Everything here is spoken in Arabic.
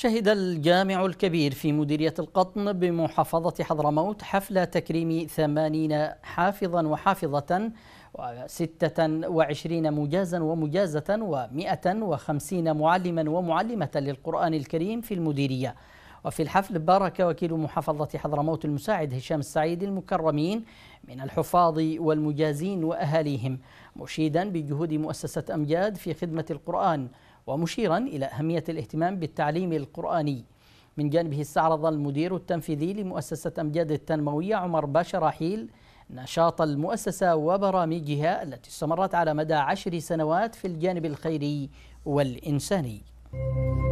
شهد الجامع الكبير في مديرية القطن بمحافظة حضرموت حفل تكريم ثمانين حافظا وحافظة وستة وعشرين مجازا ومجازة ومائة وخمسين معلما ومعلمة للقرآن الكريم في المديرية وفي الحفل بارك وكيل محافظة حضرموت المساعد هشام السعيد المكرمين من الحفاظ والمجازين وأهاليهم مشيدا بجهود مؤسسة أمجاد في خدمة القرآن ومشيرا إلى أهمية الاهتمام بالتعليم القرآني من جانبه استعرض المدير التنفيذي لمؤسسة أمجاد التنموية عمر باشا رحيل نشاط المؤسسة وبرامجها التي استمرت على مدى عشر سنوات في الجانب الخيري والإنساني.